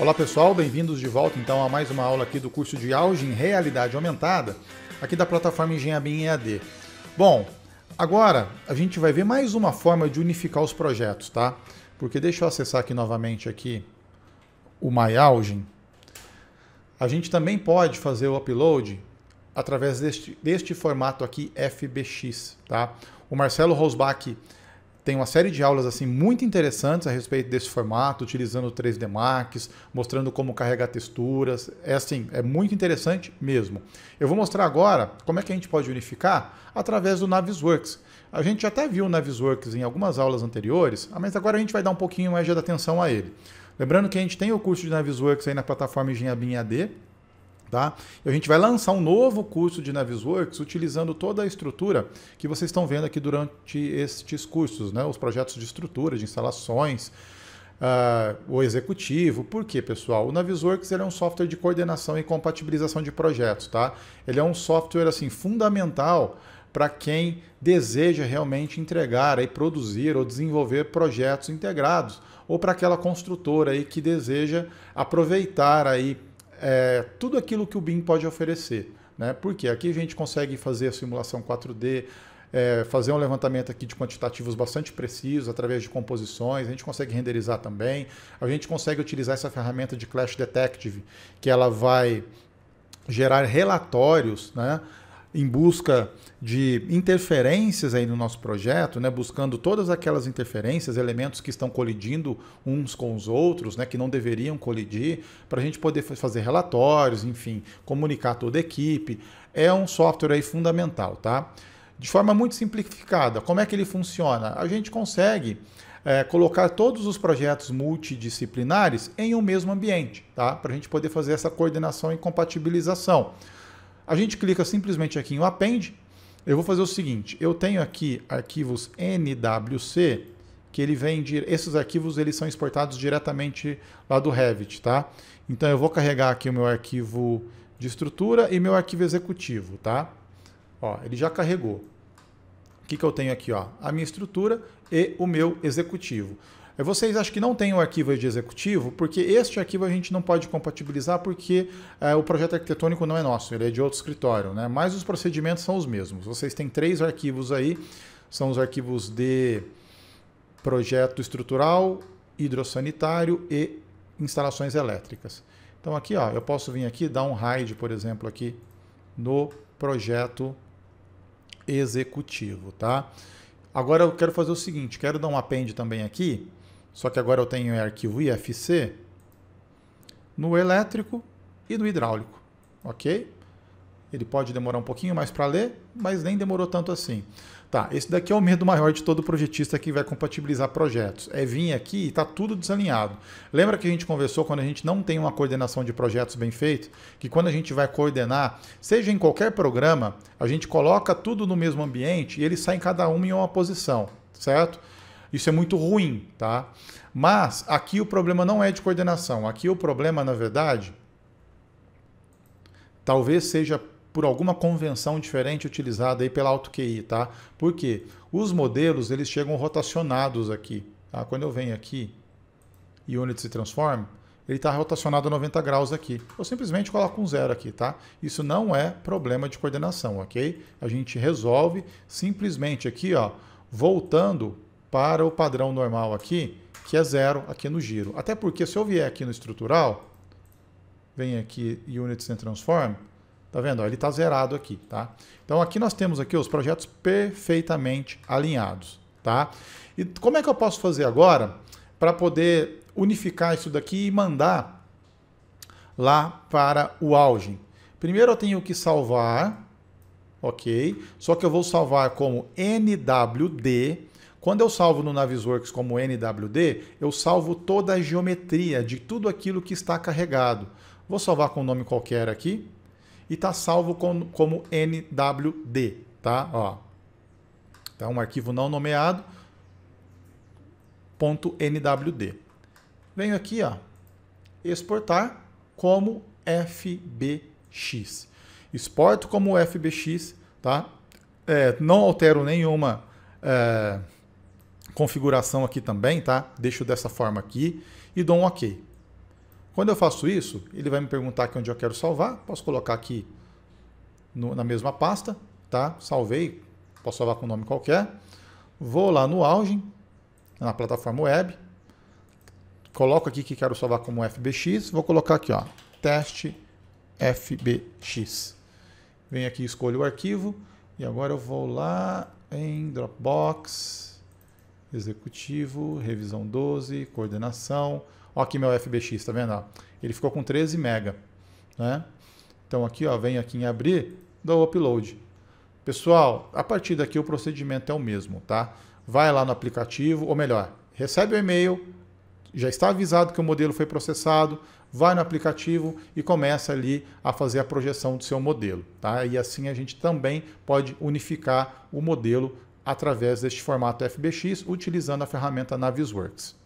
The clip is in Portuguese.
Olá pessoal, bem-vindos de volta então a mais uma aula aqui do curso de Auge em Realidade Aumentada, aqui da plataforma Engenharia EAD. Bom, agora a gente vai ver mais uma forma de unificar os projetos, tá? Porque deixa eu acessar aqui novamente aqui o MyAugen. A gente também pode fazer o upload através deste, deste formato aqui FBX, tá? O Marcelo Rosbach tem uma série de aulas assim muito interessantes a respeito desse formato, utilizando o 3D Max, mostrando como carregar texturas. É assim, é muito interessante mesmo. Eu vou mostrar agora como é que a gente pode unificar através do Navisworks. A gente já até viu o Navisworks em algumas aulas anteriores, mas agora a gente vai dar um pouquinho mais de atenção a ele. Lembrando que a gente tem o curso de Navisworks aí na plataforma Engenharia AD, Tá? E a gente vai lançar um novo curso de Navisworks utilizando toda a estrutura que vocês estão vendo aqui durante estes cursos, né? os projetos de estrutura, de instalações, Uh, o executivo. Por quê, pessoal? O Navisworks ele é um software de coordenação e compatibilização de projetos, tá? Ele é um software assim fundamental para quem deseja realmente entregar e produzir ou desenvolver projetos integrados ou para aquela construtora aí que deseja aproveitar aí é, tudo aquilo que o BIM pode oferecer. Né? Porque aqui a gente consegue fazer a simulação 4D, é, fazer um levantamento aqui de quantitativos bastante precisos através de composições, a gente consegue renderizar também, a gente consegue utilizar essa ferramenta de Clash Detective, que ela vai gerar relatórios né, em busca de interferências aí no nosso projeto, né, buscando todas aquelas interferências, elementos que estão colidindo uns com os outros, né, que não deveriam colidir, para a gente poder fazer relatórios, enfim, comunicar toda a equipe. É um software aí fundamental, tá? De forma muito simplificada, como é que ele funciona? A gente consegue é, colocar todos os projetos multidisciplinares em um mesmo ambiente, tá? Para a gente poder fazer essa coordenação e compatibilização. A gente clica simplesmente aqui em Append. Eu vou fazer o seguinte, eu tenho aqui arquivos NWC, que ele vem de, esses arquivos eles são exportados diretamente lá do Revit, tá? Então eu vou carregar aqui o meu arquivo de estrutura e meu arquivo executivo, tá? Ó, ele já carregou. O que, que eu tenho aqui? Ó? A minha estrutura e o meu executivo. É, vocês acham que não tem o arquivo de executivo, porque este arquivo a gente não pode compatibilizar porque é, o projeto arquitetônico não é nosso, ele é de outro escritório, né? mas os procedimentos são os mesmos. Vocês têm três arquivos aí, são os arquivos de projeto estrutural, hidrossanitário e instalações elétricas. Então aqui ó, eu posso vir aqui dar um hide por exemplo, aqui no projeto executivo, tá? Agora eu quero fazer o seguinte, quero dar um append também aqui só que agora eu tenho arquivo IFC no elétrico e no hidráulico, ok? Ele pode demorar um pouquinho mais para ler, mas nem demorou tanto assim. Tá, esse daqui é o medo maior de todo projetista que vai compatibilizar projetos. É vir aqui e tá tudo desalinhado. Lembra que a gente conversou quando a gente não tem uma coordenação de projetos bem feita? Que quando a gente vai coordenar, seja em qualquer programa, a gente coloca tudo no mesmo ambiente e eles saem cada um em uma posição, certo? Isso é muito ruim, tá? Mas aqui o problema não é de coordenação. Aqui o problema, na verdade, talvez seja por alguma convenção diferente utilizada aí pela AutoQI, tá? Por quê? Os modelos, eles chegam rotacionados aqui, tá? Quando eu venho aqui, e Unity se transforma, ele está rotacionado a 90 graus aqui. Eu simplesmente coloco um zero aqui, tá? Isso não é problema de coordenação, ok? A gente resolve simplesmente aqui, ó, voltando para o padrão normal aqui, que é zero aqui no giro. Até porque se eu vier aqui no estrutural, vem aqui Units and Transform, tá vendo? Ó, ele está zerado aqui, tá? Então aqui nós temos aqui os projetos perfeitamente alinhados, tá? E como é que eu posso fazer agora para poder unificar isso daqui e mandar lá para o Algin? Primeiro eu tenho que salvar, ok? Só que eu vou salvar como NWD, quando eu salvo no Navisworks como NWD, eu salvo toda a geometria de tudo aquilo que está carregado. Vou salvar com um nome qualquer aqui e está salvo com, como NWD, tá? Ó. é um arquivo não nomeado, ponto .nwd. Venho aqui, ó, exportar como FBX. Exporto como FBX, tá? É, não altero nenhuma... É, configuração aqui também, tá? Deixo dessa forma aqui e dou um OK. Quando eu faço isso, ele vai me perguntar aqui onde eu quero salvar. Posso colocar aqui no, na mesma pasta, tá? Salvei, posso salvar com nome qualquer. Vou lá no Auge, na plataforma web. Coloco aqui que quero salvar como FBX. Vou colocar aqui, ó, teste FBX. Venho aqui, escolho o arquivo. E agora eu vou lá em Dropbox executivo, revisão 12, coordenação. Ó aqui meu FBX, tá vendo? ele ficou com 13 mega, né? Então aqui, ó, vem aqui em abrir, dou upload. Pessoal, a partir daqui o procedimento é o mesmo, tá? Vai lá no aplicativo, ou melhor, recebe o e-mail, já está avisado que o modelo foi processado, vai no aplicativo e começa ali a fazer a projeção do seu modelo, tá? E assim a gente também pode unificar o modelo através deste formato FBX utilizando a ferramenta Navisworks.